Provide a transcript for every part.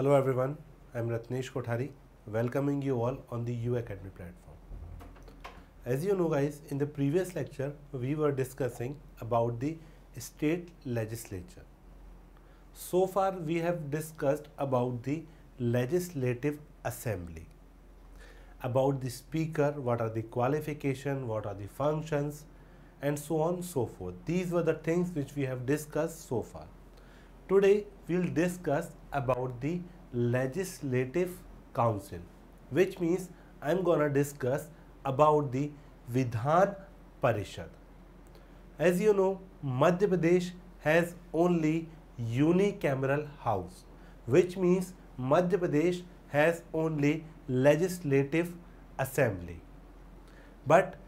Hello everyone, I am Ratnesh Kothari, welcoming you all on the U Academy platform. As you know guys, in the previous lecture, we were discussing about the state legislature. So far, we have discussed about the legislative assembly, about the speaker, what are the qualifications? what are the functions, and so on so forth. These were the things which we have discussed so far. Today, we will discuss about the legislative council which means i'm gonna discuss about the vidhan parishad as you know madhya pradesh has only unicameral house which means madhya pradesh has only legislative assembly but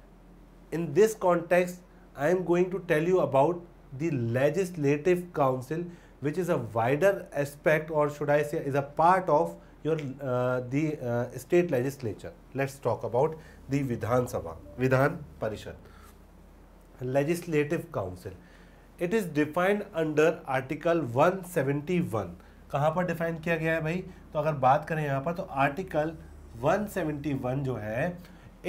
in this context i am going to tell you about the legislative council which is a wider aspect or should I say is a part of your uh, the uh, state legislature. Let's talk about the Vidhan Sabha, Vidhan Parishad, Legislative Council. It is defined under Article 171. kahan par define kiya gaya hai bhai to agar baat kare yahan par to article 171 jo hai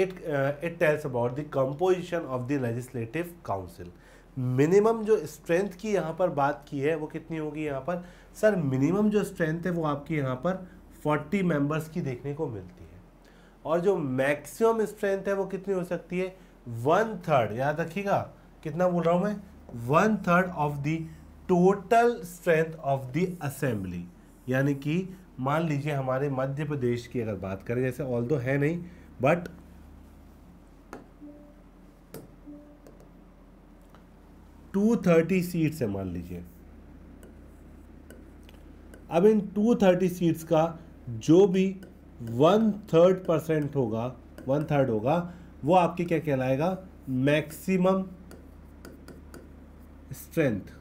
it uh, it tells about the composition of the legislative council minimum जो strength की यहाँ पर बात की है वो कितनी होगी यहाँ पर सर मिनिमम जो स्ट्रेंथ है वो आपकी यहाँ पर 40 मेंबर्स की देखने को मिलती है और जो मैक्सिमम स्ट्रेंथ है वो कितनी हो सकती है वन थर्ड याद रखिएगा कितना बोल रहा हूँ मैं one third of the total strength of the assembly यानी कि मान लीजिए हमारे मध्य प्रदेश की अगर बात करें जैसे ऑल है नहीं बट टू थर्टी सीट्स है मान लीजिए अब इन टू थर्टी सीट्स का जो भी वन थर्ड परसेंट होगा वन थर्ड होगा वो आपके क्या कहलाएगा मैक्सिमम स्ट्रेंथ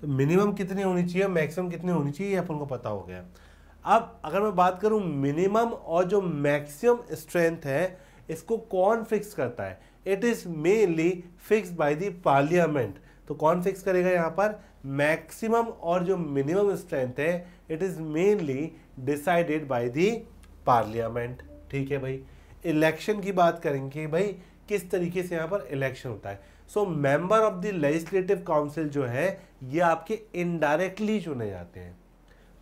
तो मिनिमम कितनी होनी चाहिए मैक्सिमम कितनी होनी चाहिए अपन को पता हो गया अब अगर मैं बात करूं मिनिमम और जो मैक्सिमम स्ट्रेंथ है इसको कौन फिक्स करता है it is mainly fix by the parliament तो कौन फिक्स करेगा यहाँ पर मैक्सिमम और जो मिनिमम स्ट्रेंथ है it is mainly decided by the parliament ठीक है भाई इलेक्शन की बात करेंगे भाई किस तरीके से यहाँ पर इलेक्शन होता है so member of the legislative council जो है ये आपके इनडायरेक्टली चुने जाते हैं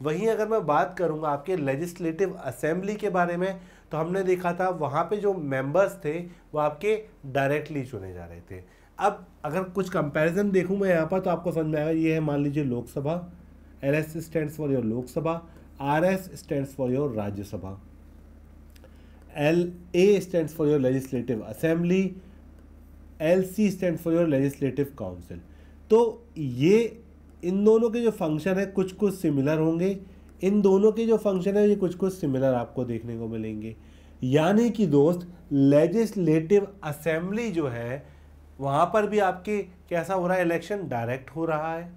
वहीं अगर मैं बात करूँगा आपके लेजिस्लेटिव असेंबली के बारे में तो हमने देखा था वहाँ पे जो मेंबर्स थे वो आपके डायरेक्टली चुने जा रहे थे अब अगर कुछ कंपैरिजन देखूँ मैं यहाँ पर तो आपको समझ में आएगा ये है मान लीजिए Lok Sabha L S stand for your Lok Sabha R S stand for your Rajya Sabha L A stand for your legislative assembly L C stand for your legislative council तो ये इन दोनों के जो फंक्शन है कुछ कुछ सिमिलर होंगे इन दोनों के जो फंक्शन है ये कुछ कुछ सिमिलर आपको देखने को मिलेंगे यानी कि दोस्त लेजिस्लेटिव असेंबली जो है वहाँ पर भी आपके कैसा हो रहा है इलेक्शन डायरेक्ट हो रहा है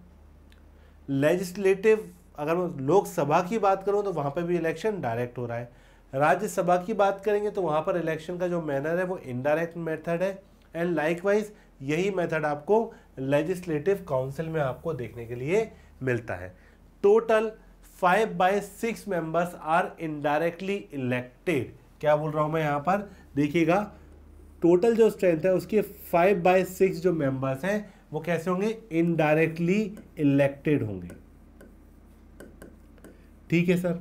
लेजिस्लेटिव अगर मैं लोकसभा की बात करूँ तो वहाँ पर भी इलेक्शन डायरेक्ट हो रहा है राज्यसभा की बात करेंगे तो वहाँ पर इलेक्शन का जो मैनर है वो इनडायरेक्ट मेथड है एंड लाइकवाइज यही मेथड आपको लेजिस्लेटिव काउंसिल में आपको देखने के लिए मिलता है total five by six members are indirectly elected क्या बोल रहा हूं मैं यहां पर देखिएगा टोटल जो स्ट्रेंथ है उसके फाइव बाय सिक्स जो मेंबर्स हैं वो कैसे होंगे इनडायरेक्टली इलेक्टेड होंगे ठीक है सर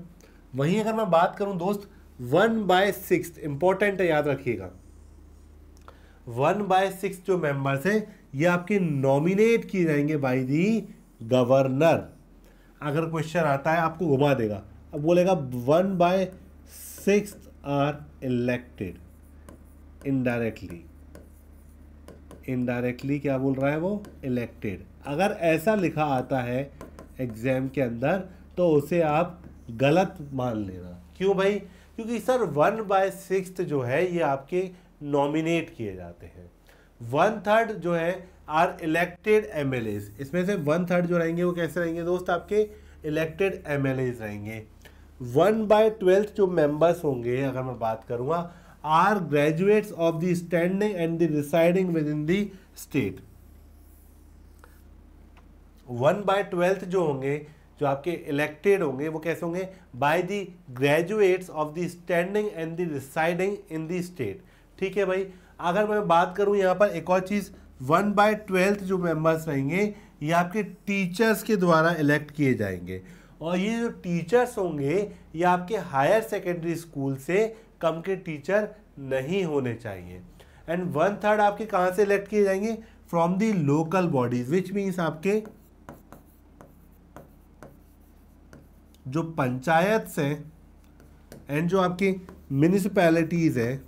वहीं अगर मैं बात करूं दोस्त वन बाय सिक्स इंपॉर्टेंट है याद रखिएगा वन बाय सिक्स जो मेंबर्स हैं ये आपके नॉमिनेट किए जाएंगे बाई दी गवर्नर अगर क्वेश्चन आता है आपको घुमा देगा अब बोलेगा one by six are elected indirectly indirectly क्या बोल रहा है वो इलेक्टेड अगर ऐसा लिखा आता है एग्ज़ाम के अंदर तो उसे आप गलत मान लेना क्यों भाई क्योंकि सर वन बाय सिक्स जो है ये आपके नॉमिनेट किए जाते हैं वन थर्ड जो है आर इलेक्टेड एम इसमें से वन थर्ड जो रहेंगे वो कैसे रहेंगे दोस्त आपके इलेक्टेड एम रहेंगे वन बाय ट्वेल्थ जो मेंबर्स होंगे अगर मैं बात करूँगा are graduates of the standing and the residing within the state one by twelfth जो होंगे जो आपके इलेक्टेड होंगे वो कैसे होंगे by the graduates of the standing and the residing in the state ठीक है भाई अगर मैं बात करूँ यहाँ पर एक और चीज़ वन बाय ट्वेल्थ जो मेंबर्स रहेंगे ये आपके टीचर्स के द्वारा इलेक्ट किए जाएंगे और ये जो टीचर्स होंगे ये आपके हायर सेकेंडरी स्कूल से कम के टीचर नहीं होने चाहिए एंड वन थर्ड आपके कहाँ से इलेक्ट किए जाएंगे from the local bodies which means आपके जो पंचायत हैं एंड जो आपके म्यूनिसपैलिटीज़ हैं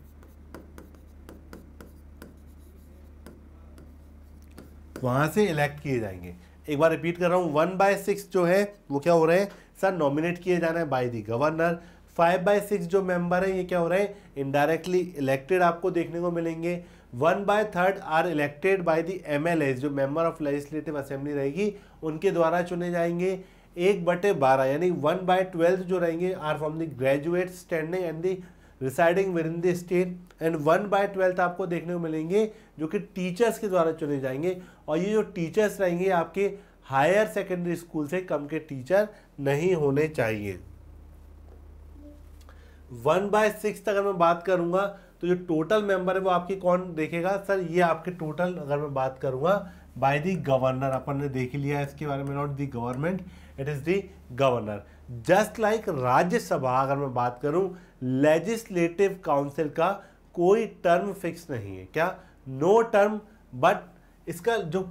वहाँ से इलेक्ट किए जाएंगे एक बार रिपीट कर रहा हूँ वन बाय सिक्स जो है वो क्या हो रहे हैं सर नॉमिनेट किए जाना है by the governor five by six जो मेंबर हैं ये क्या हो रहे हैं इनडायरेक्टली इलेक्टेड आपको देखने को मिलेंगे one by third are elected by the M जो मेंबर ऑफ लेजिस्लेटिव असेंबली रहेगी उनके द्वारा चुने जाएंगे एक बटे बारह यानी वन बाय ट्वेल्थ जो रहेंगे are from the graduate standing and the residing within the state and one by twelfth आपको देखने को मिलेंगे जो कि टीचर्स के द्वारा चुने जाएंगे और ये जो टीचर्स रहेंगे आपके हायर सेकेंडरी स्कूल से कम के टीचर नहीं होने चाहिए वन बाय सिक्स अगर मैं बात करूंगा तो जो टोटल मेंबर है वो आपके कौन देखेगा सर ये आपके टोटल अगर मैं बात करूंगा बाय दी गवर्नर अपन ने देख लिया है इसके बारे में not the government it is the governor just like Rajya Sabha अगर मैं बात करूं लेजिस्लेटिव काउंसिल का कोई टर्म फिक्स नहीं है क्या नो टर्म बट इसका जो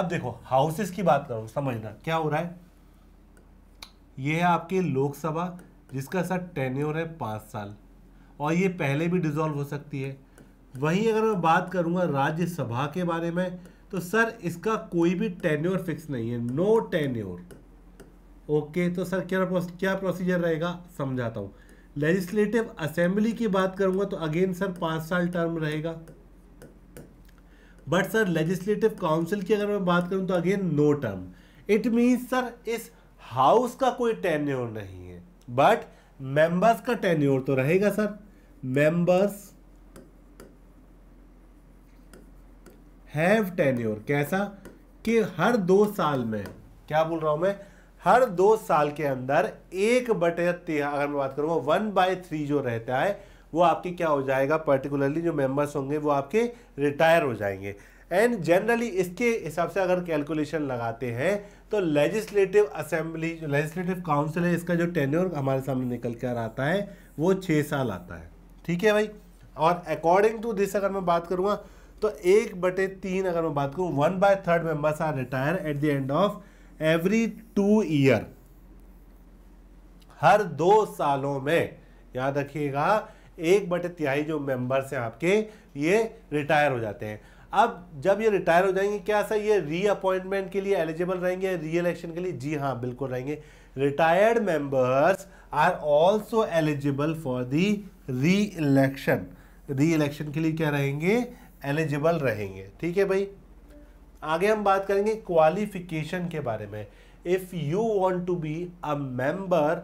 अब देखो हाउसेस की बात करो समझना क्या हो रहा है ये है आपके लोकसभा जिसका सर टेन्योर है पाँच साल और ये पहले भी डिजॉल्व हो सकती है वहीं अगर मैं बात करूंगा राज्यसभा के बारे में तो सर इसका कोई भी टेन्योर फिक्स नहीं है नो टेन्योर ओके तो सर क्या क्या प्रोसीजर रहेगा समझाता हूँ लेजिस्लेटिव असेंबली की बात करूंगा तो अगेन सर पांच साल टर्म रहेगा बट सर लेजिस्लेटिव काउंसिल की अगर मैं बात करूं तो again no term it mean sir इस हाउस का कोई टेन्योर नहीं है बट मेंबर्स का टेन्योर तो रहेगा सर मेंबर्स हैव टेन्योर कैसा कि हर दो साल में क्या बोल रहा हूं मैं हर दो साल के अंदर एक बटे तेरह अगर मैं बात करूँगा वन बाय थ्री जो रहता है वो आपकी क्या हो जाएगा पर्टिकुलरली जो मेंबर्स होंगे वो आपके रिटायर हो जाएंगे एंड जनरली इसके हिसाब से अगर कैलकुलेशन लगाते हैं तो लेजिस्लेटिव असेंबली जो लेजिस्लेटिव काउंसिल है इसका जो टेन्योर हमारे सामने निकल कर आता है वो छः साल आता है ठीक है भाई और अकॉर्डिंग टू दिस अगर मैं बात करूँगा तो एक बटे तीन अगर मैं बात करूँ one by third members are retire at the end of every two year हर दो सालों में याद रखिएगा एक बटे तिहाई जो मेंबर्स हैं आपके ये रिटायर हो जाते हैं अब जब ये रिटायर हो जाएंगे क्या सर ये रीअपॉइंटमेंट के लिए एलिजिबल रहेंगे री इलेक्शन के लिए जी हाँ बिल्कुल रहेंगे retired members are also eligible for the re election री इलेक्शन के लिए क्या रहेंगे एलिजिबल रहेंगे ठीक है भाई आगे हम बात करेंगे क्वालिफिकेशन के बारे में if you want to be a member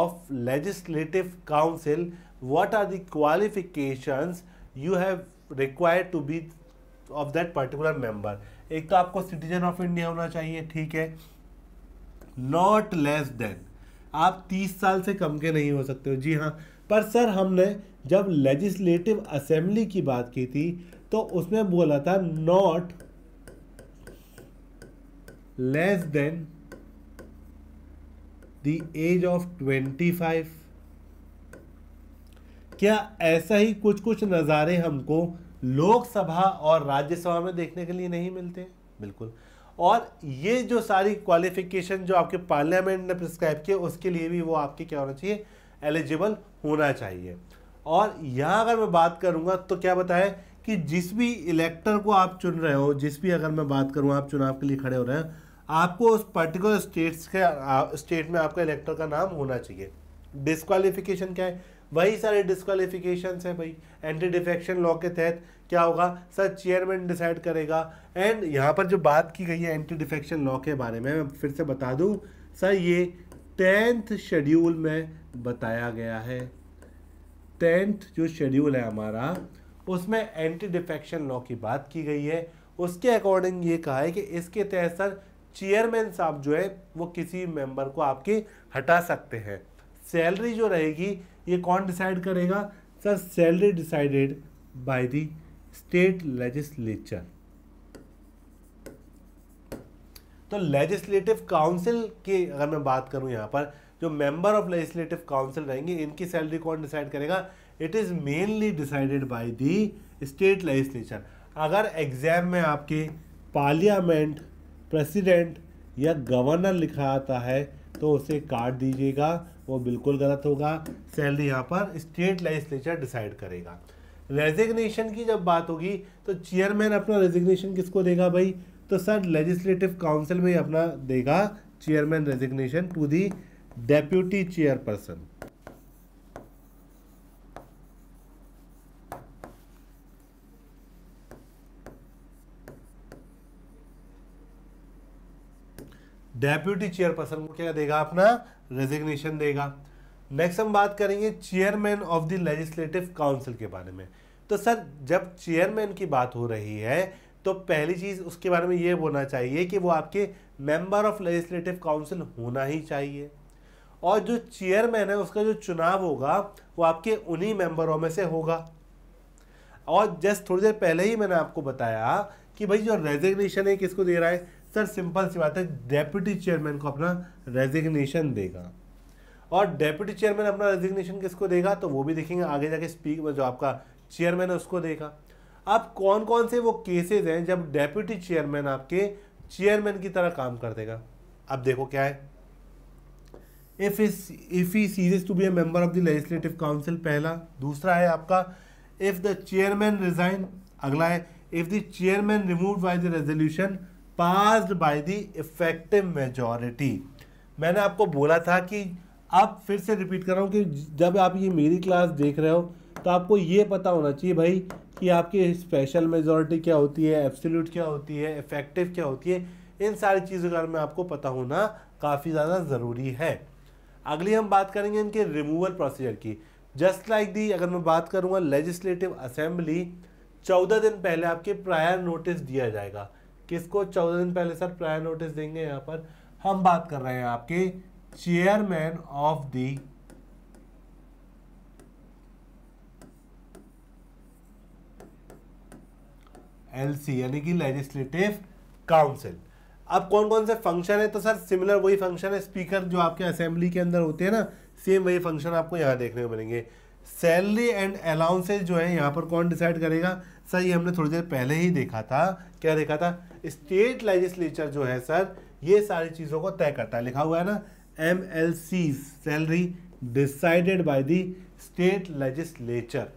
of legislative council what are the qualifications you have required to be of that particular member एक तो आपको सिटीजन ऑफ इंडिया होना चाहिए ठीक है नॉट लेस देन आप तीस साल से कम के नहीं हो सकते हो जी हाँ पर सर हमने जब लेजिस्लेटिव असेंबली की बात की थी तो उसमें बोला था not less than the age of 25 क्या ऐसा ही कुछ कुछ नज़ारे हमको लोकसभा और राज्यसभा में देखने के लिए नहीं मिलते बिल्कुल और ये जो सारी क्वालिफिकेशन जो आपके पार्लियामेंट ने प्रिस्क्राइब किए उसके लिए भी वो आपके क्या होना चाहिए एलिजिबल होना चाहिए और यहाँ अगर मैं बात करूँगा तो क्या बताए कि जिस भी इलेक्टर को आप चुन रहे हो जिस भी अगर मैं बात करूँ आप चुनाव के लिए खड़े हो रहे हैं आपको उस पर्टिकुलर स्टेट्स के स्टेट में आपका इलेक्टर का नाम होना चाहिए डिस्कालिफिकेशन क्या है वही सारे डिस्कालिफिकेशन है भाई एंटी डिफेक्शन लॉ के तहत क्या होगा सर चेयरमैन डिसाइड करेगा एंड यहाँ पर जो बात की गई है एंटी डिफेक्शन लॉ के बारे में मैं फिर से बता दूँ सर ये टेंथ शेड्यूल में बताया गया है टेंथ जो शेड्यूल है हमारा उसमें एंटी डिफेक्शन लॉ की बात की गई है उसके अकॉर्डिंग ये कहा है कि इसके तहत सर चेयरमैन साहब जो है वो किसी मेंबर को आपके हटा सकते हैं सैलरी जो रहेगी ये कौन डिसाइड करेगा sir salary decided by the state legislature तो लेजिस्लेटिव काउंसिल की अगर मैं बात करूं यहाँ पर जो मेंबर ऑफ लेजिस्लेटिव काउंसिल रहेंगे इनकी सैलरी कौन डिसाइड करेगा it is mainly decided by the state legislature अगर एग्ज़ाम में आपके पार्लियामेंट प्रेसिडेंट या गवर्नर लिखा आता है तो उसे काट दीजिएगा वो बिल्कुल गलत होगा सैलरी यहाँ पर स्टेट लेजिस्लेचर डिसाइड करेगा रेजिग्नेशन की जब बात होगी तो चेयरमैन अपना रेजिग्नेशन किसको देगा भाई तो सर लेजिस्लेटिव काउंसिल में अपना देगा chairman resignation to the deputy chairperson deputy chairperson को क्या देगा अपना रेजिग्नेशन देगा नेक्स्ट हम बात करेंगे chairman of the legislative council के बारे में तो सर जब चेयरमैन की बात हो रही है तो पहली चीज़ उसके बारे में ये बोलना चाहिए कि वो आपके मेंबर ऑफ लेजिस्लेटिव काउंसिल होना ही चाहिए और जो चेयरमैन है उसका जो चुनाव होगा वो आपके उन्हीं मेंबरों में से होगा और जस्ट थोड़ी देर पहले ही मैंने आपको बताया कि भाई जो रेजिग्नेशन है किसको दे रहा है सर सिंपल सी बात है डेप्यूटी चेयरमैन को अपना रेजिग्नेशन देगा और डेप्यूटी चेयरमैन अपना रेजिग्नेशन किसको देगा तो वो भी देखेंगे आगे जाके स्पीक जो आपका चेयरमैन है उसको देगा अब कौन कौन से वो केसेस हैं जब डेप्यूटी चेयरमैन आपके चेयरमैन की तरह काम कर देगा अब देखो क्या है if is if he ceases to be a member of the legislative council पहला दूसरा है आपका इफ द चेयरमैन रिजाइन अगला है if the chairman remove by the resolution passed by the effective majority मैंने आपको बोला था कि आप फिर से रिपीट कर रहा हूँ कि जब आप ये मेरी क्लास देख रहे हो तो आपको ये पता होना चाहिए भाई कि आपकी स्पेशल मेजॉरिटी क्या होती है एब्सोल्यूट क्या होती है इफेक्टिव क्या होती है इन सारी चीज़ों के बारे में आपको पता होना काफ़ी ज़्यादा ज़रूरी है अगली हम बात करेंगे इनके रिमूवल प्रोसीजर की जस्ट लाइक दी अगर मैं बात करूँगा लेजिस्लेटिव असेंबली चौदह दिन पहले आपके प्रायर नोटिस दिया जाएगा किसको चौदह दिन पहले सर प्रायर नोटिस देंगे यहां पर हम बात कर रहे हैं आपके चेयरमैन ऑफ द एलसी यानी कि लेजिस्लेटिव काउंसिल अब कौन कौन से फंक्शन है तो सर सिमिलर वही फंक्शन है स्पीकर जो आपके असेंबली के अंदर होते हैं ना सेम वही फंक्शन आपको यहां देखने को मिलेंगे सैलरी एंड अलाउंसेज जो है यहां पर कौन डिसाइड करेगा सर ये हमने थोड़ी देर पहले ही देखा था क्या देखा था स्टेट लेजिस्लेचर जो है सर ये सारी चीज़ों को तय करता है लिखा हुआ है ना M L C salary decided by the state legislature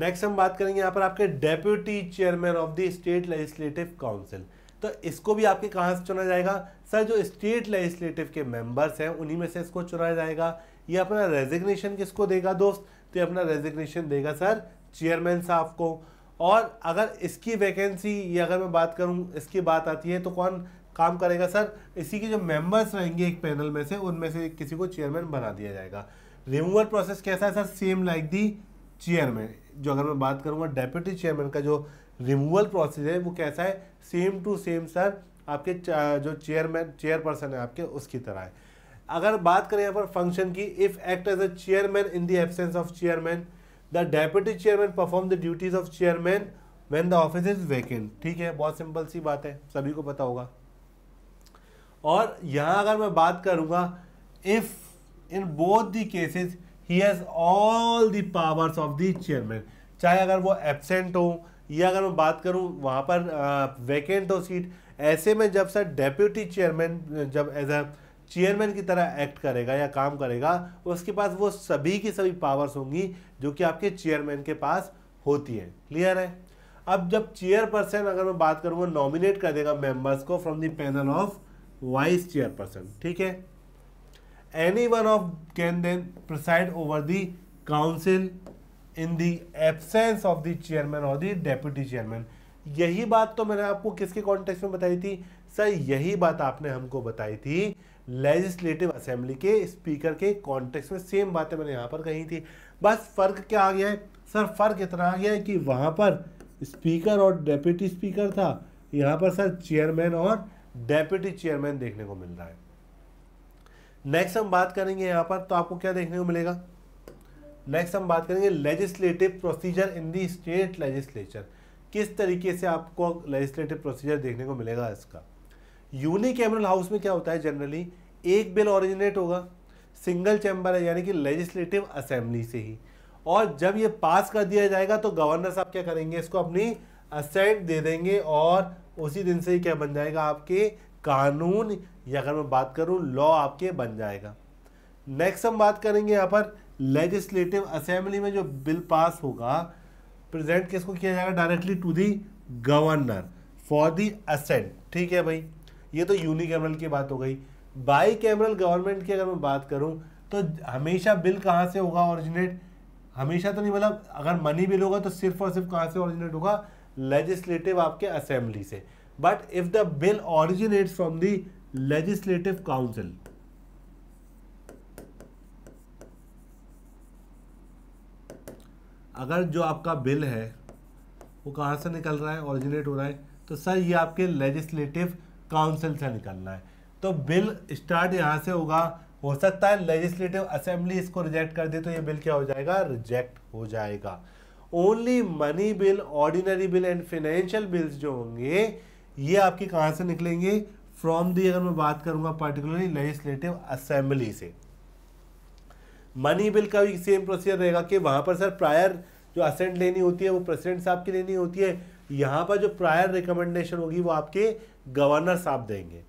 next हम बात करेंगे यहाँ पर आपके deputy chairman of the state legislative council तो इसको भी आपके कहाँ से चुना जाएगा सर जो स्टेट लेजिस्लेटिव के मेंबर्स हैं उन्हीं में से इसको चुना जाएगा ये अपना रेजिग्नेशन किसको देगा दोस्त तो ये अपना रेजिग्नेशन देगा सर चेयरमैन साहब को और अगर इसकी वैकेंसी ये अगर मैं बात करूँ इसकी बात आती है तो कौन काम करेगा सर इसी के जो मेंबर्स रहेंगे एक पैनल में से उनमें से किसी को चेयरमैन बना दिया जाएगा रिमूवल प्रोसेस कैसा है sir same like the chairman जो अगर मैं बात करूँगा डेप्यूटी चेयरमैन का जो रिमूवल प्रोसेस है वो कैसा है सेम टू सेम सर आपके जो चेयरमैन चेयरपर्सन है आपके उसकी तरह है अगर बात करें यहाँ पर फंक्शन की if act as a chairman in the absence of chairman the deputy chairman perform the duties of chairman when the office is vacant ठीक है बहुत सिंपल सी बात है सभी को पता होगा और यहाँ अगर मैं बात करूँगा if in both the cases he has all the powers of the chairman चाहे अगर वो एबसेंट हो या अगर मैं बात करूँ वहाँ पर वैकेंट हो सीट ऐसे में जब सर डेप्यूटी चेयरमैन जब एज अ चेयरमैन की तरह एक्ट करेगा या काम करेगा उसके पास वो सभी की सभी पावर्स होंगी जो कि आपके चेयरमैन के पास होती है क्लियर है अब जब चेयरपर्सन अगर मैं बात करूँ वो नॉमिनेट कर देगा मेंबर्स को from the panel of vice chairperson ठीक है any one of can then preside over the council in the absence of the chairman और द डेप्यूटी चेयरमैन यही बात तो मैंने आपको किसके कॉन्टेक्स्ट में बताई थी सर यही बात आपने हमको बताई थी लेजिस्लेटिव असेंबली के स्पीकर के कॉन्टेक्स्ट में सेम बातें मैंने यहाँ पर कही थी बस फर्क क्या आ गया है सर फर्क इतना आ गया है कि वहाँ पर स्पीकर और डेप्यूटी स्पीकर था यहाँ पर सर चेयरमैन और डेप्यूटी चेयरमैन देखने को मिल रहा है नेक्स्ट हम बात करेंगे यहाँ पर तो आपको क्या देखने को मिलेगा नेक्स्ट हम बात करेंगे legislative procedure in the state legislature किस तरीके से आपको लेजिस्लेटिव प्रोसीजर देखने को मिलेगा इसका यूनी कैमरल हाउस में क्या होता है जनरली एक बिल ऑरिजिनेट होगा सिंगल चैम्बर है यानी कि लेजिस्लेटिव असेंबली से ही और जब ये पास कर दिया जाएगा तो गवर्नर साहब क्या करेंगे इसको अपनी असेंट दे देंगे और उसी दिन से ही क्या बन जाएगा आपके कानून या अगर मैं बात करूँ लॉ आपके बन जाएगा नेक्स्ट हम बात करेंगे यहाँ पर लेजिस्लेटिव असेंबली में जो बिल पास होगा प्रेजेंट किसको किया जाएगा directly to the governor for the assent ठीक है भाई ये तो कैमरल की बात हो गई बाई कैमरल गवर्नमेंट की अगर मैं बात करूँ तो हमेशा बिल कहाँ से होगा ओरिजिनेट हमेशा तो नहीं मतलब अगर मनी बिल होगा तो सिर्फ और सिर्फ कहाँ से ओरिजिनेट होगा लेजिस्लेटिव आपके असेंबली से but if the bill originates from the legislative council अगर जो आपका बिल है वो कहाँ से निकल रहा है ऑरिजिनेट हो रहा है तो सर ये आपके लेजिस्लेटिव काउंसिल से निकलना है तो बिल स्टार्ट यहाँ से होगा हो सकता है लेजिस्लेटिव असेंबली इसको रिजेक्ट कर दे तो ये बिल क्या हो जाएगा रिजेक्ट हो जाएगा only money bill ordinary bill and financial bills जो होंगे ये आपके कहाँ से निकलेंगे फ्रॉम दी अगर मैं बात करूँगा पर्टिकुलरली लेजिस्लेटिव असेंबली से मनी बिल का भी सेम प्रोसीजर रहेगा कि वहाँ पर सर प्रायर जो असेंट लेनी होती है वो प्रेसिडेंट साहब की लेनी होती है यहाँ पर जो प्रायर रिकमेंडेशन होगी वो आपके गवर्नर साहब देंगे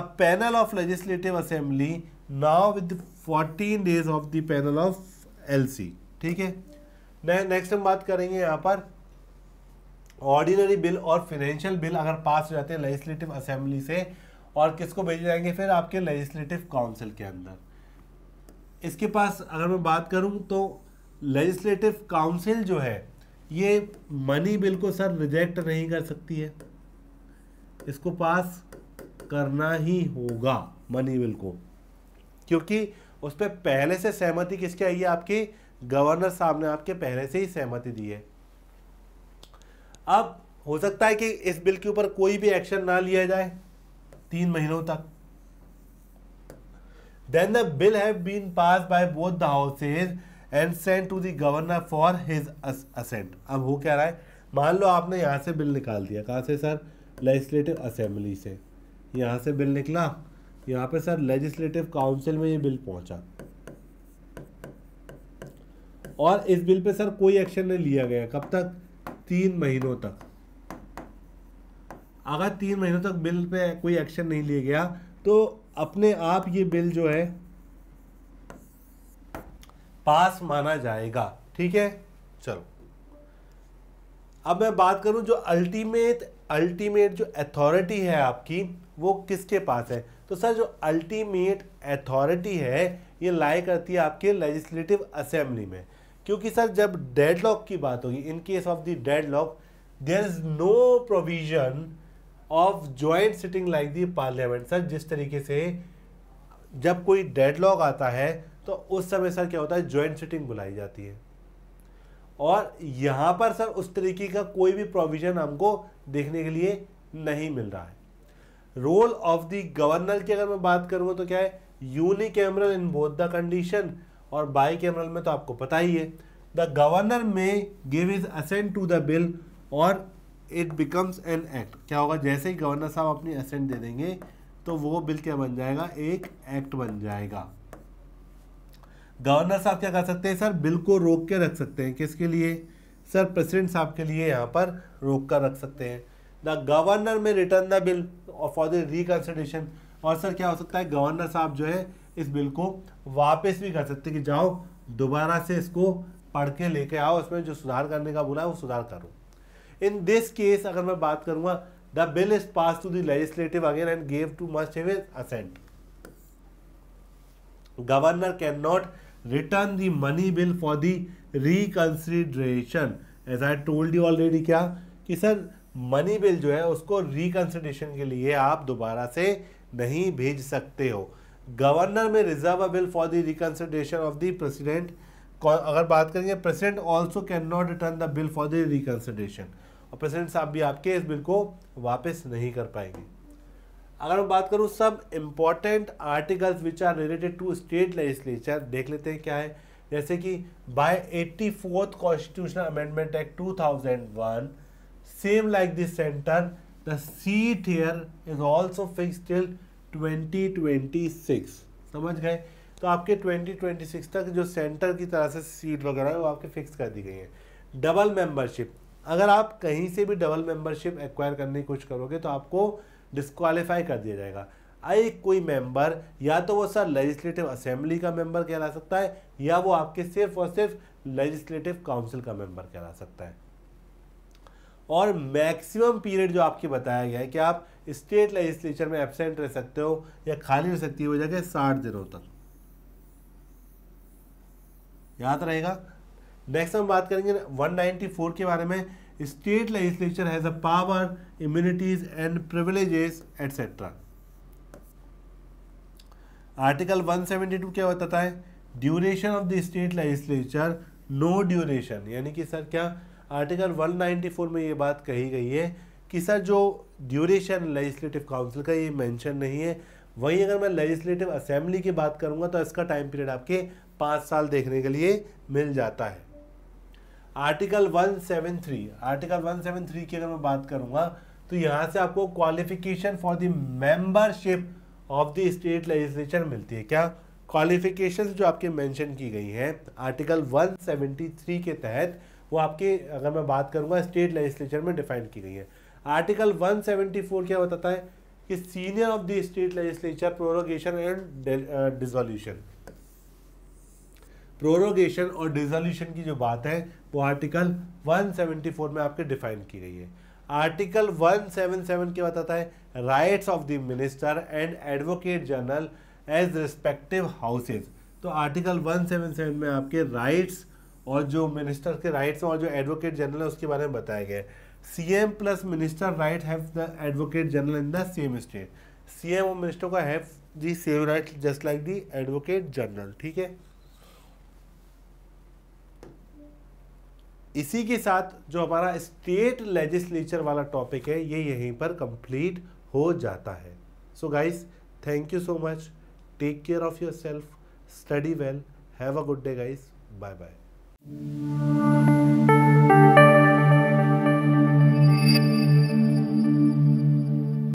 अब panel of legislative assembly now with fourteen days of the panel of LC ठीक है ने, नेक्स्ट हम बात करेंगे यहाँ पर ऑर्डिनरी बिल और फिनेंशियल बिल अगर पास हो जाते हैं लेजिस्लेटिव असेंबली से और किसको भेजे जाएंगे फिर आपके लेजिस्लेटिव काउंसिल के अंदर इसके पास अगर मैं बात करूं तो लेजिस्लेटिव काउंसिल जो है ये मनी बिल को सर रिजेक्ट नहीं कर सकती है इसको पास करना ही होगा मनी बिल को क्योंकि उस पर पहले से सहमति किसके आई है आपके गवर्नर साहब ने आपके पहले से ही सहमति दी है अब हो सकता है कि इस बिल के ऊपर कोई भी एक्शन ना लिया जाए तीन महीनों तक Then the bill have been passed by both the houses and sent to the governor for his assent. ab वो क्या raha hai मान लो आपने यहाँ से बिल निकाल दिया कहाँ से सर लेजिस्लेटिव असेंबली से यहाँ से बिल निकला यहाँ पे सर लेजिस्लेटिव काउंसिल में ये बिल पहुँचा और इस बिल पे सर कोई एक्शन नहीं लिया गया कब तक तीन महीनों तक अगर तीन महीनों तक बिल पे कोई एक्शन नहीं लिया गया तो अपने आप ये बिल जो है पास माना जाएगा ठीक है चलो अब मैं बात करूं जो अल्टीमेट अल्टीमेट जो अथॉरिटी है आपकी वो किसके पास है तो सर जो अल्टीमेट अथॉरिटी है ये लाई करती है आपके लेजिस्लेटिव असेंबली में क्योंकि सर जब डेडलॉक की बात होगी in case of the deadlock there is no provision of joint sitting like the parliament sir जिस तरीके से जब कोई डेडलॉग आता है तो उस समय सर क्या होता है ज्वाइंट सिटिंग बुलाई जाती है और यहाँ पर सर उस तरीके का कोई भी प्रोविज़न हमको देखने के लिए नहीं मिल रहा है रोल ऑफ द गवर्नर की अगर मैं बात करूँ तो क्या है unicameral in both the condition और बाई कैमरल में तो आपको पता ही है the governor may give his assent to the bill और इट बिकम्स एन एक्ट क्या होगा जैसे ही गवर्नर साहब अपनी असेंट दे देंगे तो वो बिल क्या बन जाएगा एक एक्ट बन जाएगा गवर्नर साहब क्या कर सकते हैं सर बिल को रोक के रख सकते हैं किसके लिए सर प्रेसिडेंट साहब के लिए यहाँ पर रोक कर रख सकते हैं the governor may return the bill for the reconsideration और सर क्या हो सकता है गवर्नर साहब जो है इस बिल को वापस भी कर सकते हैं कि जाओ दोबारा से इसको पढ़ के लेके आओ इसमें जो सुधार करने का बोला है वो सुधार करो इन दिस केस अगर मैं बात करूंगा the bill is pass to the again and gave to must have assent governor can not return the money bill for the reconsideration as I told you already क्या कि sir money bill जो है उसको reconsideration के लिए आप दोबारा से नहीं भेज सकते हो governor may reserve a bill for the reconsideration of the president अगर बात करेंगे president also can not return the bill for the reconsideration और प्रेसिडेंट साहब भी आपके इस बिल को वापस नहीं कर पाएंगे अगर मैं बात करूँ सब important articles which are related to state legislature देख लेते हैं क्या है जैसे कि by eighty fourth constitutional amendment act two thousand one same like this centre the seat here is also fix till twenty twenty six समझ गए तो आपके ट्वेंटी ट्वेंटी सिक्स तक जो सेंटर की तरह से सीट वगैरह है वो आपके फिक्स कर दी गई है डबल मेंबरशिप अगर आप कहीं से भी डबल मेंबरशिप एक्वायर करने की कोशिश करोगे तो आपको डिस्कालीफाई कर दिया जाएगा आई कोई मेंबर या तो वो सर लेजिस्लेटिव असेंबली का मेंबर कहला सकता है या वो आपके सिर्फ और सिर्फ लेजिस्लेटिव काउंसिल का मेंबर कहला सकता है और मैक्सिमम पीरियड जो आपके बताया गया है कि आप स्टेट लेजिस्लेचर में एबसेंट रह सकते हो या खाली रह सकती हो जगह साठ दिनों तक याद रहेगा नेक्स्ट हम बात करेंगे 194 के बारे में state legislature has a power immunities and privileges etcetera article 172 क्या बताता है duration of the state legislature no duration यानी कि सर क्या आर्टिकल 194 में ये बात कही गई है कि सर जो ड्यूरेशन लेजिस्लेटिव काउंसिल का ये मेंशन नहीं है वहीं अगर मैं लेजिस्लेटिव असेंबली की बात करूँगा तो इसका टाइम पीरियड आपके पाँच साल देखने के लिए मिल जाता है आर्टिकल 173 आर्टिकल 173 की अगर मैं बात करूंगा तो यहाँ से आपको qualification for the membership of the state legislature मिलती है क्या क्वालिफिकेशंस जो आपके मेंशन की गई हैं आर्टिकल 173 के तहत वो आपके अगर मैं बात करूँगा स्टेट लेजिस्लेचर में डिफाइन की गई है आर्टिकल 174 क्या बताता है कि senior of the state legislature prorogation and dissolution prorogation और डिजोल्यूशन की जो बात है वो आर्टिकल 174 में आपके डिफाइन की गई है आर्टिकल 177 क्या बताता है rights of the minister and advocate general as respective houses तो आर्टिकल 177 में आपके राइट्स और जो मिनिस्टर के राइट्स और जो एडवोकेट जनरल है उसके बारे में बताया गया है C M plus minister right have the advocate general in the same state C M और मिनिस्टर का have the same right just like the advocate general ठीक है इसी के साथ जो हमारा स्टेट लेजिस्लेचर वाला टॉपिक है ये यहीं पर कंप्लीट हो जाता है so guys thank you so much take care of yourself study well have a good day guys bye bye